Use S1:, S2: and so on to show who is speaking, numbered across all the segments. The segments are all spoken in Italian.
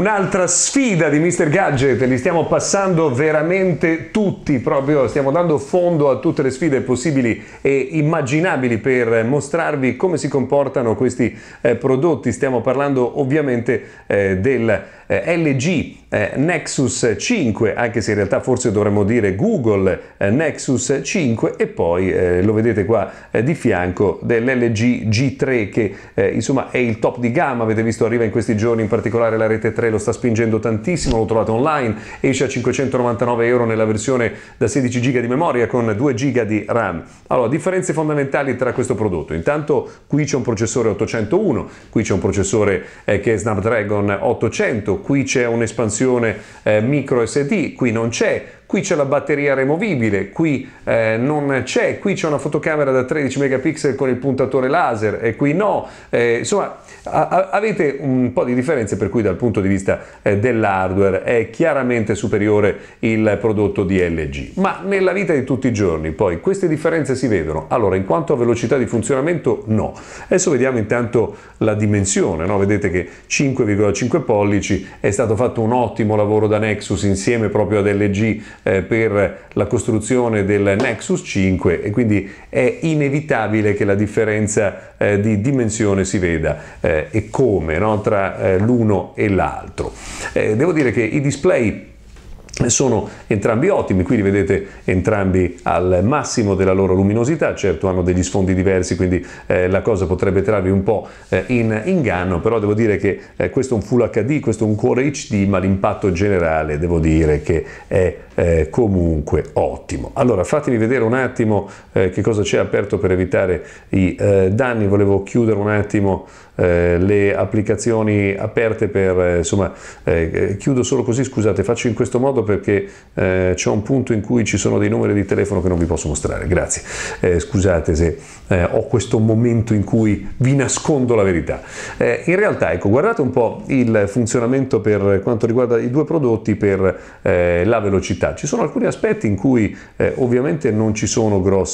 S1: Un'altra sfida di Mr. Gadget, li stiamo passando veramente tutti, proprio stiamo dando fondo a tutte le sfide possibili e immaginabili per mostrarvi come si comportano questi eh, prodotti. Stiamo parlando ovviamente eh, del eh, LG eh, Nexus 5, anche se in realtà forse dovremmo dire Google eh, Nexus 5 e poi eh, lo vedete qua di fianco dell'LG G3 che insomma è il top di gamma, avete visto arriva in questi giorni in particolare la rete 3 lo sta spingendo tantissimo, lo trovate online, esce a 599 euro nella versione da 16 GB di memoria con 2 GB di RAM. Allora, differenze fondamentali tra questo prodotto. Intanto qui c'è un processore 801, qui c'è un processore eh, che è Snapdragon 800, qui c'è un'espansione eh, micro SD, qui non c'è qui c'è la batteria removibile, qui eh, non c'è, qui c'è una fotocamera da 13 megapixel con il puntatore laser e qui no, eh, insomma avete un po' di differenze per cui dal punto di vista eh, dell'hardware è chiaramente superiore il prodotto di LG, ma nella vita di tutti i giorni poi queste differenze si vedono, allora in quanto a velocità di funzionamento no, adesso vediamo intanto la dimensione, no? vedete che 5,5 pollici è stato fatto un ottimo lavoro da Nexus insieme proprio ad LG eh, per la costruzione del Nexus 5 e quindi è inevitabile che la differenza eh, di dimensione si veda eh, e come no? tra eh, l'uno e l'altro. devo dire che i display sono entrambi ottimi, qui li vedete entrambi al massimo della loro luminosità, certo hanno degli sfondi diversi quindi eh, la cosa potrebbe trarvi un po' eh, in inganno, però devo dire che eh, questo è un Full HD, questo è un Core HD, ma l'impatto generale devo dire che è eh, comunque ottimo. Allora fatemi vedere un attimo eh, che cosa c'è aperto per evitare i eh, danni, volevo chiudere un attimo le applicazioni aperte per, insomma, chiudo solo così, scusate, faccio in questo modo perché eh, c'è un punto in cui ci sono dei numeri di telefono che non vi posso mostrare. Grazie. Eh, scusate se eh, ho questo momento in cui vi nascondo la verità. Eh, in realtà, ecco, guardate un po' il funzionamento per quanto riguarda i due prodotti per eh, la velocità. Ci sono alcuni aspetti in cui eh, ovviamente non ci sono grosse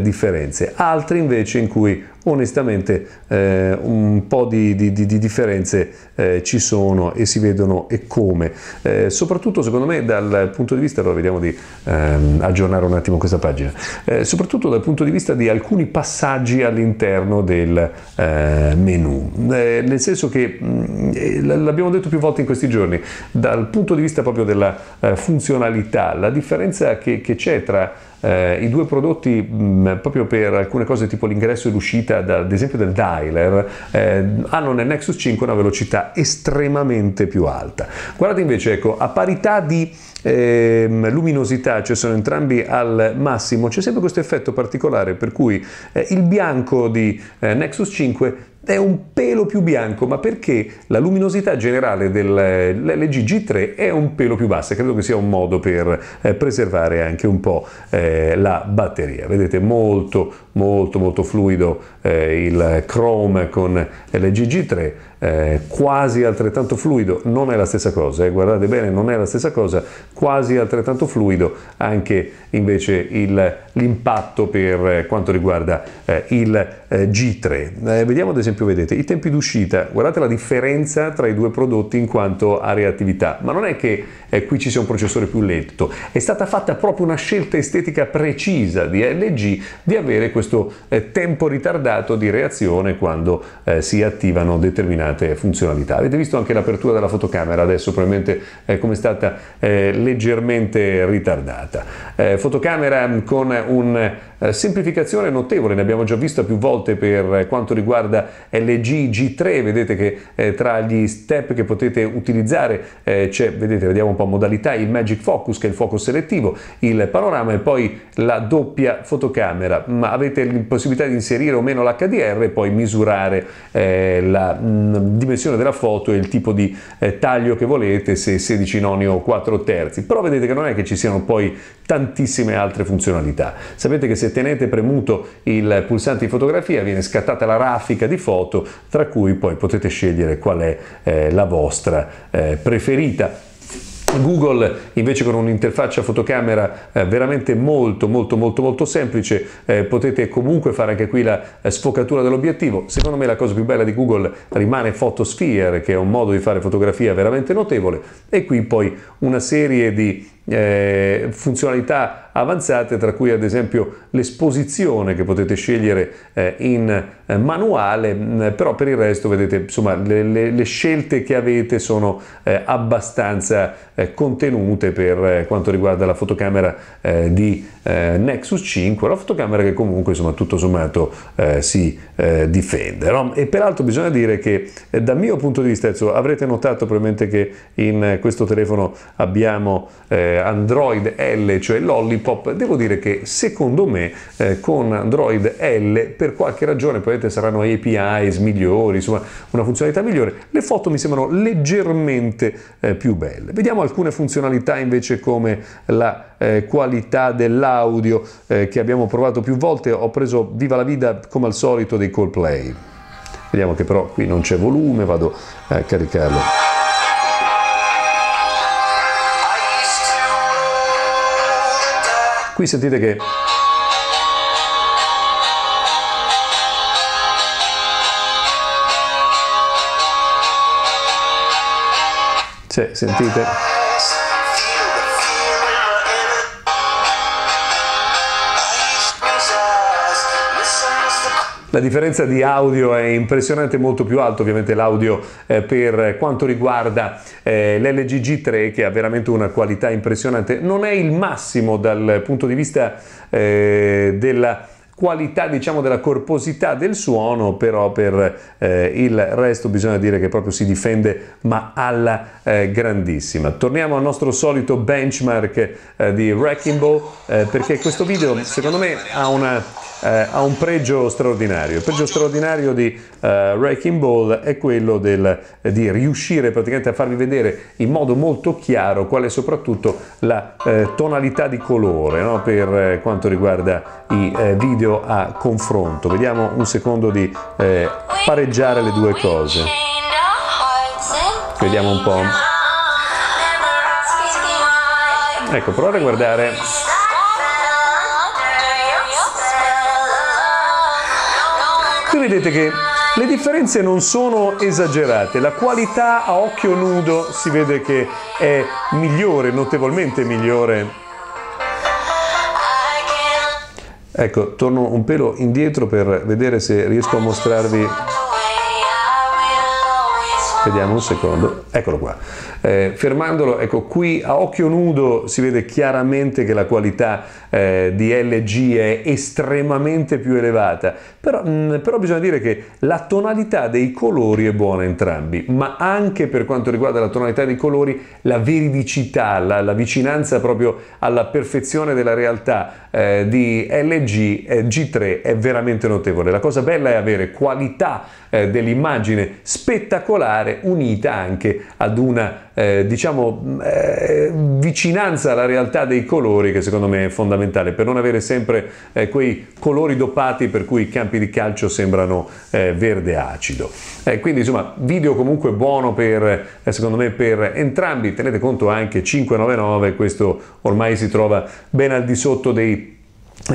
S1: differenze, altri invece in cui onestamente eh, un po' di, di, di differenze eh, ci sono e si vedono e come. Eh, soprattutto secondo me dal punto di vista, allora vediamo di ehm, aggiornare un attimo questa pagina, eh, soprattutto dal punto di vista di alcuni passaggi all'interno del eh, menu, eh, nel senso che mh, mm, eh, l'abbiamo detto più volte in questi giorni, dal punto di vista proprio della eh, funzionalità, la differenza che, che c'è tra eh, i due prodotti mh, mm, proprio per alcune cose tipo l'ingresso e l'uscita da, ad esempio del dialer eh, hanno nel Nexus 5 una velocità estremamente più alta guardate invece ecco a parità di ehm, luminosità, cioè sono entrambi al massimo, c'è sempre questo effetto particolare per cui eh, il bianco di eh, Nexus 5 è un pelo più bianco, ma perché la luminosità generale dell'LG G3 è un pelo più bassa. Credo che sia un modo per eh, preservare anche un po' eh, la batteria. Vedete, molto, molto, molto fluido eh, il Chrome con l'LGG3, eh, quasi altrettanto fluido, non è la stessa cosa, eh, guardate bene, non è la stessa cosa, quasi altrettanto fluido anche invece il l'impatto per eh, quanto riguarda eh, il eh, G3. Eh, vediamo ad esempio, vedete, i tempi d'uscita, guardate la differenza tra i due prodotti in quanto a reattività, ma non è che eh, qui ci sia un processore più lento, è stata fatta proprio una scelta estetica precisa di LG di avere questo eh, tempo ritardato di reazione quando si attivano determinate funzionalità. Avete visto anche l'apertura della fotocamera adesso probabilmente come è stata leggermente ritardata. fotocamera mm, con un eh, semplificazione notevole, ne abbiamo già vista più volte per eh, quanto riguarda LG G3, vedete che eh, tra gli step che potete utilizzare eh, c'è, vedete, vediamo un po' modalità, il Magic Focus che è il fuoco selettivo, il panorama e poi la doppia fotocamera, ma avete la possibilità di inserire o meno l'HDR e poi misurare eh, la mh, mm, dimensione della foto e il tipo di taglio che volete, se 16 noni o 4 terzi, però vedete che non è che ci siano poi tantissime altre funzionalità. Sapete che se tenete premuto il pulsante di fotografia viene scattata la raffica di foto tra cui poi potete scegliere qual è eh, la vostra eh, preferita. Google invece con un'interfaccia fotocamera eh, veramente molto molto molto molto semplice eh, potete comunque fare anche qui la eh, sfocatura dell'obiettivo secondo me la cosa più bella di Google rimane Photosphere che è un modo di fare fotografia veramente notevole e qui poi una serie di eh, funzionalità avanzate, tra cui ad esempio l'esposizione che potete scegliere eh, in eh, manuale, però per il resto vedete, insomma, le, le, le scelte che avete sono eh, abbastanza eh, contenute per quanto riguarda la fotocamera di Nexus 5, la fotocamera che comunque insomma, tutto sommato si difende. No? E peraltro bisogna dire che dal mio punto di vista, insomma, avrete notato probabilmente che in questo telefono abbiamo Android L, cioè l'Ollipop, devo dire che secondo me con Android L per qualche ragione poi sicuramente saranno APIs migliori, insomma una funzionalità migliore. Le foto mi sembrano leggermente eh, più belle. Vediamo alcune funzionalità invece come la eh, qualità dell'audio eh, che abbiamo provato più volte. Ho preso viva la vita come al solito dei Coldplay. Vediamo che però qui non c'è volume, vado a caricarlo. Qui sentite che Sì, sentite. La differenza di audio è impressionante, molto più alto ovviamente l'audio eh, per quanto riguarda eh, l'LG G3 che ha veramente una qualità impressionante. Non è il massimo dal punto di vista eh, della qualità diciamo della corposità del suono però per eh, il resto bisogna dire che proprio si difende ma alla eh, grandissima torniamo al nostro solito benchmark eh, di Wrecking Ball eh, perché questo video secondo me ha una eh, ha un pregio straordinario. Il pregio straordinario di eh, Wrecking Ball è quello del, eh, di riuscire praticamente a farvi vedere in modo molto chiaro qual è soprattutto la eh, tonalità di colore no? per eh, quanto riguarda i eh, video a confronto. Vediamo un secondo di pareggiare le due cose. Vediamo un po'. Ecco, provate a guardare vedete che le differenze non sono esagerate, la qualità a occhio nudo si vede che è migliore, notevolmente migliore. Ecco, torno un pelo indietro per vedere se riesco a mostrarvi vediamo un secondo, eccolo qua. Eh, fermandolo, ecco qui a occhio nudo si vede chiaramente che la qualità eh, di LG è estremamente più elevata, però, mh, mm, però bisogna dire che la tonalità dei colori è buona entrambi, ma anche per quanto riguarda la tonalità dei colori, la veridicità, la, la vicinanza proprio alla perfezione della realtà eh, di LG eh, G3 è veramente notevole. La cosa bella è avere qualità eh, dell'immagine spettacolare unita anche ad una eh, diciamo mm, eh, vicinanza alla realtà dei colori che secondo me è fondamentale fondamentale per non avere sempre eh, quei colori dopati per cui i campi di calcio sembrano eh, verde acido. Eh, quindi insomma video comunque buono per, eh, secondo me per entrambi, tenete conto anche 599, questo ormai si trova ben al di sotto dei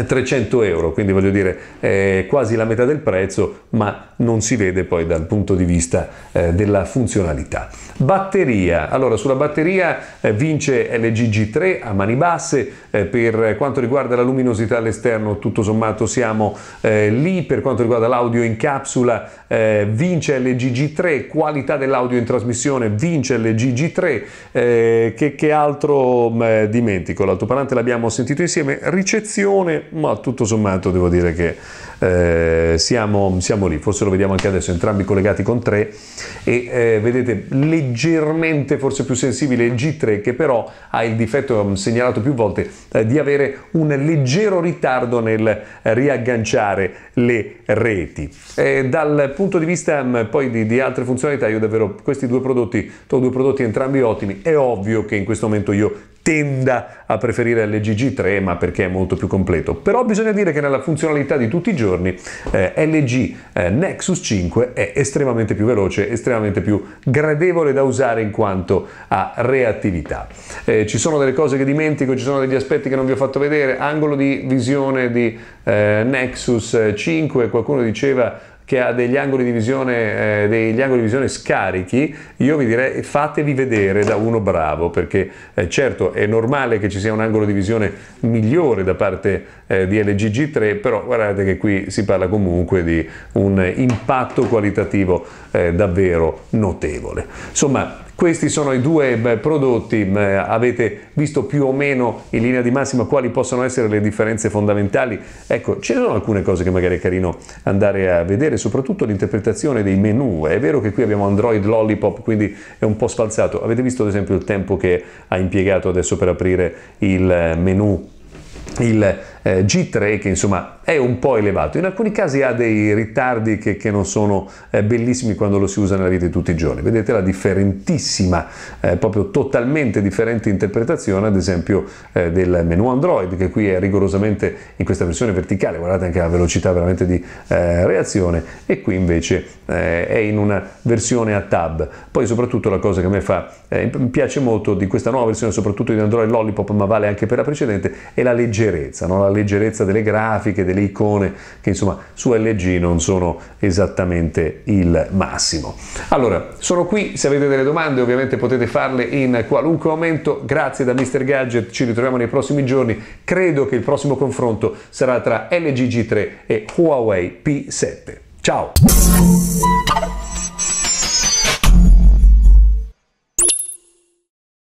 S1: 300 euro, quindi voglio dire eh, quasi la metà del prezzo, ma non si vede poi dal punto di vista eh, della funzionalità. Batteria, allora sulla batteria eh, vince LG G3 a mani basse, eh, per quanto riguarda la luminosità all'esterno tutto sommato siamo eh, lì, per quanto riguarda l'audio in capsula eh, vince LG G3, qualità dell'audio in trasmissione vince LG G3, che, che altro mh, mm, dimentico, l'altoparlante l'abbiamo sentito insieme, ricezione, stagione, ma tutto sommato devo dire che eh, siamo, siamo, lì, forse lo vediamo anche adesso, entrambi collegati con 3 e eh, vedete leggermente forse più sensibile il G3 che però ha il difetto segnalato più volte eh, di avere un leggero ritardo nel riagganciare le reti. dal punto di vista mm, poi di, di, altre funzionalità io davvero questi due prodotti, sono due prodotti entrambi ottimi, è ovvio che in questo momento io tenda a preferire LGG3 ma perché è molto più completo. Però bisogna dire che nella funzionalità di tutti i giorni eh, LG eh, Nexus 5 è estremamente più veloce, estremamente più gradevole da usare in quanto a reattività. Eh, ci sono delle cose che dimentico, ci sono degli aspetti che non vi ho fatto vedere, angolo di visione di eh, Nexus 5, qualcuno diceva che ha degli angoli di visione, eh, degli angoli di visione scarichi, io vi direi fatevi vedere da uno bravo, perché eh, certo è normale che ci sia un angolo di visione migliore da parte eh, di g 3 però guardate che qui si parla comunque di un impatto qualitativo eh, davvero notevole. Insomma, questi sono i due prodotti, avete visto più o meno in linea di massima quali possono essere le differenze fondamentali. Ecco, ci sono alcune cose che magari è carino andare a vedere, soprattutto l'interpretazione dei menu. È vero che qui abbiamo Android Lollipop, quindi è un po' sfalsato. Avete visto ad esempio il tempo che ha impiegato adesso per aprire il eh, menu il eh, G3 che insomma è un po' elevato, in alcuni casi ha dei ritardi che, che non sono eh, bellissimi quando lo si usa nella vita di tutti i giorni, vedete la differentissima, eh, proprio totalmente differente interpretazione ad esempio eh, del menu Android che qui è rigorosamente in questa versione verticale, guardate anche la velocità veramente di eh, reazione e qui invece è in una versione a tab, poi soprattutto la cosa che a me fa, mi piace molto di questa nuova versione soprattutto di Android Lollipop ma vale anche per la precedente è la leggerezza, no? la leggerezza delle grafiche, delle icone, che insomma su LG non sono esattamente il massimo. Allora, sono qui, se avete delle domande ovviamente potete farle in qualunque momento, grazie da Mr. Gadget, ci ritroviamo nei prossimi giorni, credo che il prossimo confronto sarà tra LG G3 e Huawei P7. Ciao!